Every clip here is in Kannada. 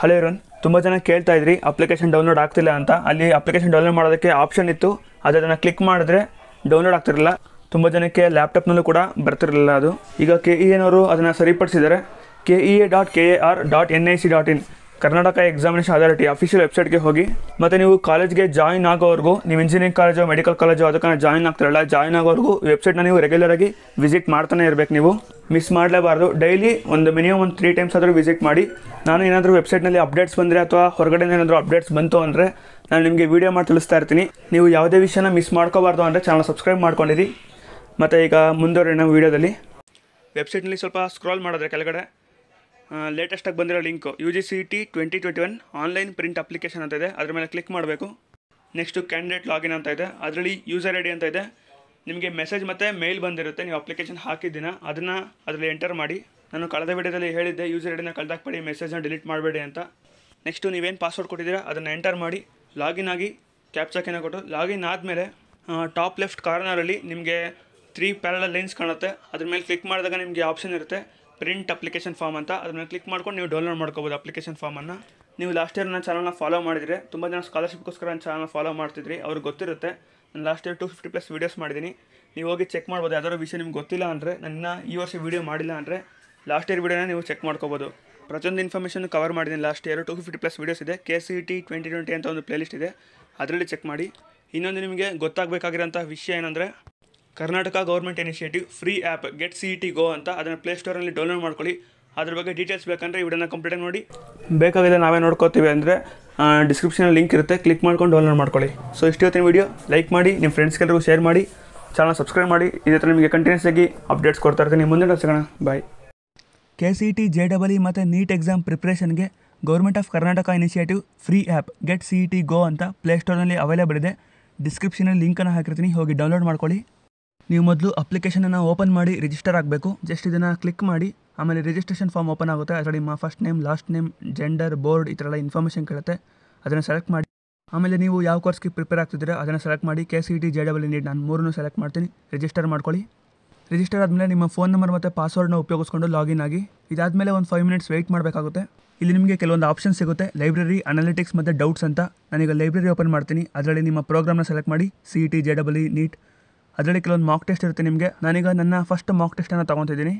ಹಲೋ ಇರೋನ್ ತುಂಬ ಜನ ಕೇಳ್ತಾ ಇದ್ರಿ ಅಪ್ಲಿಕೇಶನ್ ಡೌನ್ಲೋಡ್ ಆಗ್ತಿಲ್ಲ ಅಂತ ಅಲ್ಲಿ ಅಪ್ಲಿಕೇಶನ್ ಡೌನ್ಲೋಡ್ ಮಾಡೋದಕ್ಕೆ ಆಪ್ಷನ್ ಇತ್ತು ಆದರೆ ಅದನ್ನು ಕ್ಲಿಕ್ ಮಾಡಿದ್ರೆ ಡೌನ್ಲೋಡ್ ಆಗ್ತಿರಲಿಲ್ಲ ತುಂಬ ಜನಕ್ಕೆ ಲ್ಯಾಪ್ಟಾಪ್ನಲ್ಲೂ ಕೂಡ ಬರ್ತಿರಲಿಲ್ಲ ಅದು ಈಗ ಕೆ ಇ e ಅವರು ಅದನ್ನು ಸರಿಪಡಿಸಿದ್ದಾರೆ K E A dot K A R dot N I C dot in Karnataka examination authority official ವೆಬ್ಸೈಟ್ಗೆ ಹೋಗಿ ಮತ್ತು ನೀವು ಕಾಲೇಜ್ಗೆ ಜಾಯಿನ್ ಆಗೋವರೆಗೂ ನೀವು ಇಂಜಿನಿಯರಿಂಗ್ ಕಾಲೇಜು ಮೆಡಿಕಲ್ ಕಾಲೇಜು ಅದಕ್ಕೆ ಜಾಯಿನ್ ಆಗ್ತಿರಲ್ಲ ಜಾಯಿನ್ ಆಗೋವರೆಗೂ ವೆಬ್ಸೈಟ್ನ ನೀವು ರೆಗ್ಯುಲರ್ ಆಗಿ ವಿಸಿಟ್ ಮಾಡ್ತಾನೆ ಇರಬೇಕು ನೀವು ಮಿಸ್ ಮಾಡಲೇಬಾರ್ದು ಡೈಲಿ ಒಂದು ಮಿನಿಮಮ್ ಒಂದು ತ್ರೀ ಟೈಮ್ಸ್ ಆದರೂ ವಿಸಿಟ್ ಮಾಡಿ ನಾನು ಏನಾದರೂ ವೆಬ್ಸೈಟ್ನಲ್ಲಿ ಅಪ್ಡೇಟ್ಸ್ ಬಂದರೆ ಅಥವಾ ಹೊರಗಡೆ ಏನಾದರೂ ಅಪ್ಡೇಟ್ಸ್ ಬಂತು ಅಂದರೆ ನಾನು ನಿಮಗೆ ವೀಡಿಯೋ ಮಾಡಿ ತಿಳಿಸ್ತಾ ಇರ್ತೀನಿ ನೀವು ಯಾವುದೇ ವಿಷಯನ ಮಿಸ್ ಮಾಡ್ಕೋಬಾರ್ದು ಅಂದರೆ ಚಾನಲ್ ಸಬ್ಸ್ಕ್ರೈಬ್ ಮಾಡ್ಕೊಂಡಿರಿ ಮತ್ತು ಈಗ ಮುಂದುವರೆಯೋಣ ವೀಡಿಯೋದಲ್ಲಿ ವೆಬ್ಸೈಟ್ನಲ್ಲಿ ಸ್ವಲ್ಪ ಸ್ಕ್ರಾಲ್ ಮಾಡಿದ್ರೆ ಕೆಳಗಡೆ ಲೇಟೆಸ್ಟಾಗಿ ಬಂದಿರೋ link U G C T twenty twenty one online print application ಅಂತ ಇದೆ ಅದರ ಮೇಲೆ ಕ್ಲಿಕ್ ಮಾಡಬೇಕು ನೆಕ್ಸ್ಟು ಕ್ಯಾಂಡಿಡೇಟ್ ಲಾಗಿನ್ ಅಂತ ಇದೆ ಅದರಲ್ಲಿ ಯೂಸರ್ ಐ ಡಿ ಅಂತ ಇದೆ ನಿಮಗೆ ಮೆಸೇಜ್ ಮತ್ತು ಮೇಲ್ ಬಂದಿರುತ್ತೆ ನೀವು ಅಪ್ಲಿಕೇಶನ್ ಹಾಕಿದ್ದೀನ ಅದನ್ನು ಅದರಲ್ಲಿ ಎಂಟರ್ ಮಾಡಿ ನಾನು ಕಳೆದ ವಿಡಿಯೋದಲ್ಲಿ ಹೇಳಿದ್ದೆ ಯೂಸರ್ ಐಡಿನ ಕಳೆದಾಕ್ಬೇಡಿ ಮೆಸೇಜ್ನ ಡಿಲೀಟ್ ಮಾಡಬೇಡಿ ಅಂತ ನೆಕ್ಸ್ಟು ನೀವೇನು ಪಾಸ್ವರ್ಡ್ ಕೊಟ್ಟಿದ್ದೀರಾ ಅದನ್ನು ಎಂಟರ್ ಮಾಡಿ ಲಾಗಿನ್ ಆಗಿ ಕ್ಯಾಪ್ಚಾಕಿನ ಕೊಟ್ಟು ಲಾಗಿನ್ ಆದಮೇಲೆ ಟಾಪ್ ಲೆಫ್ಟ್ ಕಾರ್ನರಲ್ಲಿ ನಿಮಗೆ ತ್ರೀ ಪ್ಯಾರಲ ಲೈನ್ಸ್ ಕಾಣುತ್ತೆ ಅದ್ರ ಮೇಲೆ ಕ್ಲಿಕ್ ಮಾಡಿದಾಗ ನಿಮಗೆ ಆಪ್ಷನ್ ಇರುತ್ತೆ ಪ್ರಿಂಟ್ ಅಪ್ಲಿಕೇಶನ್ ಫಾರ್ಮ್ ಅಂತ ಅದನ್ನು ಕ್ಲಿಕ್ ಮಾಡ್ಕೊಂಡು ನೀವು ಡೌನ್ಲೋಡ್ ಮಾಡ್ಕೋಬೋದು ಅಪ್ಲಿಕೇಶನ್ ಫಾರ್ಮನ್ನು ನೀವು ಲಾಸ್ಟ್ ಇಯರ್ ನನ್ನ ಚಾನಲ್ನ ಫಾಲೋ ಮಾಡಿದರೆ ತುಂಬ ಜನ ಸ್ಕಾಲರ್ಶಿಪ್ಗೋಸ್ಕರ ನನ್ನ ಚಾನಲ್ನ ಫಾಲೋ ಮಾಡ್ತಿದ್ರಿ ಅವ್ರಿಗೆ ಗೊತ್ತಿರುತ್ತೆ ನಾನು last year two fifty plus videos ಮಾಡಿದ್ದೀನಿ ನೀವು ಹೋಗಿ ಚೆಕ್ ಮಾಡ್ಬೋದು ಯಾವ್ದಾದ್ರು ವಿಷಯ ನಿಮ್ಗೆ ಗೊತ್ತಿಲ್ಲ ಅಂದರೆ ನನ್ನ ಈ ವರ್ಷ ವೀಡಿಯೋ ಮಾಡಿಲ್ಲ ಅಂದರೆ ಲಾಸ್ಟ್ ಇಯರ್ ವೀಡಿಯೋನ ನೀವು ಚೆಕ್ ಮಾಡ್ಕೋಬೋದು ಪ್ರತಿಯೊಂದು ಇನ್ಫಾರ್ಮೇಷನ್ ಕವರ್ ಮಾಡಿದ್ದೀನಿ last year two fifty plus videos ಇದೆ K C T twenty twenty ಅಂತ ಒಂದು ಪ್ಲೇಲಿಸ್ಟ್ ಇದೆ ಅದರಲ್ಲಿ ಚೆಕ್ ಮಾಡಿ ಇನ್ನೊಂದು ನಿಮಗೆ ಗೊತ್ತಾಗಬೇಕಾಗಿರೋಂಥ ವಿಷಯ ಏನಂದರೆ Karnataka government initiative free app get C E T go ಅಂತ ಅದನ್ನು ಪ್ಲೇಸ್ಟೋರಲ್ಲಿ ಡೌನ್ಲೋಡ್ ಮಾಡ್ಕೊಳ್ಳಿ ಅದ್ರ ಬಗ್ಗೆ ಡೀಟೇಲ್ಸ್ ಬೇಕಂದರೆ ಈ ವಿಡಿಯೋನ ಕಂಪ್ಲೀಟಾಗಿ ನೋಡಿ ಬೇಕಾಗಿದೆ ನಾವೇ ನೋಡ್ಕೋತೀವಿ ಅಂದರೆ ಡಿಸ್ಕ್ರಿಪ್ಷನಲ್ಲಿ ಲಿಂಕ್ ಇರುತ್ತೆ ಕ್ಲಿಕ್ ಮಾಡ್ಕೊಂಡು ಡೌನ್ಲೋಡ್ ಮಾಡ್ಕೊಳ್ಳಿ ಸೊ ಇವತ್ತಿನ ವೀಡಿಯೋ ಲೈಕ್ ಮಾಡಿ ನಿಮ್ಮ ಫ್ರೆಂಡ್ಸ್ಗೆಲ್ಲರಿಗೂ ಶೇರ್ ಮಾಡಿ ಚಾನಲ್ ಸಬ್ಸ್ಕ್ರೈಬ್ ಮಾಡಿ ಇದೇ ಥರ ನಿಮಗೆ ಕಂಟಿನ್ಯೂಸ್ ಆಗಿ ಅಪ್ಡೇಟ್ಸ್ ಕೊಡ್ತಾ ಇರ್ತೀನಿ ಮುಂದಿನ ಸಿಗೋಣ bye K C T J double E ಮತ್ತು ನೀಟ್ ಎಕ್ಸಾಮ್ ಪ್ರಿಪ್ರೇಷನ್ಗೆ government of Karnataka initiative free app get C E T go ಅಂತ ಪ್ಲೇಸ್ಟೋರ್ನಲ್ಲಿ ಅವೈಲೇಬಲ್ ಇದೆ ಡಿಸ್ಕ್ರಿಪ್ಷನಲ್ಲಿ ಲಿಂಕನ್ನು ಹಾಕಿರ್ತೀನಿ ಹೋಗಿ ಡೌನ್ಲೋಡ್ ಮಾಡ್ಕೊಳ್ಳಿ ನೀವು ಮೊದಲು ಅಪ್ಲಿಕೇಶನನ್ನು ಓಪನ್ ಮಾಡಿ ರಿಜಿಸ್ಟರ್ ಆಗಬೇಕು ಜಸ್ಟ್ ಇದನ್ನು ಕ್ಲಿಕ್ ಮಾಡಿ ಆಮೇಲೆ ರಿಜಿಸ್ಟ್ರೇಷನ್ ಫಾರ್ಮ್ ಓಪನ್ ಆಗುತ್ತೆ ಅದರಲ್ಲಿ ನಿಮ್ಮ first name last name gender board ಈ ಥರ ಎಲ್ಲ ಇನ್ಫಾರ್ಮೇಷನ್ ಕೇಳುತ್ತೆ ಅದನ್ನು ಸೆಲೆಕ್ಟ್ ಮಾಡಿ ಆಮೇಲೆ ನೀವು ಯಾವ ಕೋರ್ಸ್ಗೆ ಪ್ರಿಪೇರ್ ಆಗ್ತಿದ್ದೀರ ಅದನ್ನು ಸೆಲೆಕ್ಟ್ ಮಾಡಿ K C T J double NEET ನಾನು ಮೂರನ್ನು ಸೆಲೆಕ್ಟ್ ಮಾಡ್ತೀನಿ ರಿಜಿಸ್ಟರ್ ಮಾಡ್ಕೊಳ್ಳಿ ರಿಜಿಸ್ಟರ್ ಆದಮೇಲೆ ನಿಮ್ಮ ಫೋನ್ ನಂಬರ್ ಮತ್ತು ಪಾಸ್ವರ್ಡ್ನ ಉಪಯೋಗಿಸ್ಕೊಂಡು ಲಾಗಿನ್ ಆಗಿ ಇದಾದಮೇಲೆ ಒಂದು ಫೈವ್ ಮಿನಿಟ್ಸ್ ವೆಯ್ಟ್ ಮಾಡಬೇಕಾಗುತ್ತೆ ಇಲ್ಲಿ ನಿಮಗೆ ಕೆಲವೊಂದು ಆಪ್ಷನ್ ಸಿಗುತ್ತೆ ಲೈಬ್ರರಿ ಅನಾಲಿಟಿಕ್ಸ್ ಮತ್ತು ಡೌಟ್ಸ್ ಅಂತ ನಾನೀಗ ಲೈಬ್ರರಿ ಓಪನ್ ಮಾಡ್ತೀನಿ ಅದರಲ್ಲಿ ನಿಮ್ಮ ಪ್ರೋಗ್ರಾಮ್ನ ಸೆಲೆಕ್ಟ್ ಮಾಡಿ C E T J double E NEET ಅದರಲ್ಲಿ ಕೆಲವೊಂದು ಮಾಕ್ ಟೆಸ್ಟ್ ಇರುತ್ತೆ ನಿಮಗೆ ನಾನೀಗ ನನ್ನ ಫಸ್ಟ್ ಮಾಕ್ ಟೆಸ್ಟನ್ನು ತೊಗೊತಿದ್ದೀನಿ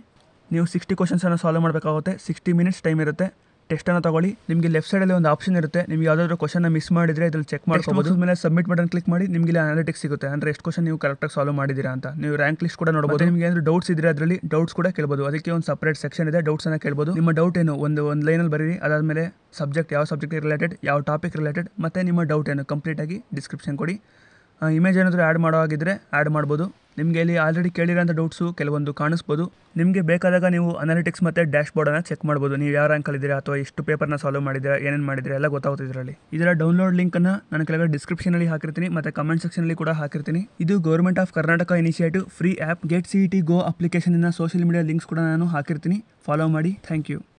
ನೀವು ಸಿಕ್ಸ್ಟಿ ಕ್ವಶನ್ಸನ್ನು ಸಾಲ್ವ್ ಮಾಡಬೇಕಾಗುತ್ತೆ ಸಿಕ್ಸ್ಟಿ ಮಿನಿಟ್ಸ್ ಟೈಮ್ ಇರುತ್ತೆ ಟೆಸ್ಟನ್ನು ತಗೊಳ್ಳಿ ನಿಮಗೆ ಲೆಫ್ಟ್ ಸೈಡಲ್ಲಿ ಒಂದು ಆಪ್ಷನ್ ಇರುತ್ತೆ ನೀವು ಯಾವುದಾದ್ರು ಕ್ವಶನ್ನ ಮಿಸ್ ಮಾಡಿದರೆ ಇದರಲ್ಲಿ ಚೆಕ್ ಮಾಡ್ಕೋಬೋದು ಮೇಲೆ ಸಬ್ಮಿಟ್ ಬಟನ್ ಕ್ಲಿಕ್ ಮಾಡಿ ನಿಮಗೆ ಇಲ್ಲಿ ಅನಾಲಿಟಿಕ್ಸ್ ಸಿಗುತ್ತೆ ಅಂದರೆ ಎಷ್ಟು ಕ್ವಶನ್ ನೀವು ಕರೆಕ್ಟಾಗಿ ಸಾಲ್ವ್ ಮಾಡಿದ್ದೀರಾ ಅಂತ ನೀವು ರ್ಯಾಂಕ್ ಲಿಸ್ಟ್ ಕೂಡ ನೋಡಬಹುದು ನಿಮಗೆ ಏನಾದರೂ ಡೌಟ್ಸ್ ಇದ್ರೆ ಅದರಲ್ಲಿ ಡೌಟ್ಸ್ ಕೂಡ ಕೇಳ್ಬೋದು ಅದಕ್ಕೆ ಒಂದು ಸಪ್ರೇಟ್ ಸೆಕ್ಷನ್ ಇದೆ ಡೌಟ್ಸನ್ನು ಕೇಳ್ಬೋದು ನಿಮ್ಮ ಡೌಟ್ ಏನು ಒಂದು ಒಂದು ಲೈನಲ್ಲಿ ಬರೀರಿ ಅದಾದಮೇಲೆ ಸಬ್ಜೆಕ್ಟ್ ಯಾವ ಸಬ್ಜೆಕ್ಟ್ ರಿಲೇಟೆಡ್ ಯಾವ ಟಾಪಿಕ್ ರಿಲೇಟೆಡ್ ಮತ್ತು ನಿಮ್ಮ ಡೌಟ್ ಏನು ಕಂಪ್ಲೀಟಾಗಿ ಡಿಸ್ಕ್ರಿಪ್ಷನ್ ಕೊಡಿ ಇಮೇಜ್ ಏನಾದರೂ ಆ್ಯಡ್ ಮಾಡೋ ಹಾಗಿದ್ರೆ ಆ್ಯಡ್ ಮಾಡ್ಬೋದು ನಿಮಗೆ ಇಲ್ಲಿ ಆಲ್ರೆಡಿ ಕೇಳಿರೋಂಥ ಡೌಟ್ಸು ಕೆಲವೊಂದು ಕಾಣಿಸ್ಬೋದು ನಿಮಗೆ ಬೇಕಾದಾಗ ನೀವು ಅನಾಲಿಟಿಕ್ಸ್ ಮತ್ತು ಡ್ಯಾಶ್ ಬೋರ್ಡನ್ನು ಚೆಕ್ ಮಾಡ್ಬೋದು ನೀವು ಯಾವ ರ್ಯಾಂಕಲ್ಲಿದ್ದೀರಾ ಅಥವಾ ಎಷ್ಟು ಪೇಪರ್ನ ಸಾಲ್ವ್ ಮಾಡಿದ್ದೀರಾ ಏನೇನು ಮಾಡಿದ್ರೆ ಎಲ್ಲ ಗೊತ್ತಾಗುತ್ತೆ ಇದರಲ್ಲಿ ಇದರ ಡೌನ್ಲೋಡ್ ಲಿಂಕನ್ನು ನಾನು ಕೆಳಗಡೆ ಡಿಸ್ಕ್ರಿಪ್ಷನಲ್ಲಿ ಹಾಕಿರ್ತೀನಿ ಮತ್ತು ಕಮೆಂಟ್ ಸೆಕ್ಷನಲ್ಲಿ ಕೂಡ ಹಾಕಿರ್ತೀನಿ ಇದು government of Karnataka initiative free app get C E T go ಅಪ್ಲಿಕೇಶನ್ನ ಸೋಷಿಯಲ್ ಮೀಡಿಯಾ ಲಿಂಕ್ಸ್ ಕೂಡ ನಾನು ಹಾಕಿರ್ತೀನಿ ಫಾಲೋ ಮಾಡಿ ಥ್ಯಾಂಕ್ ಯು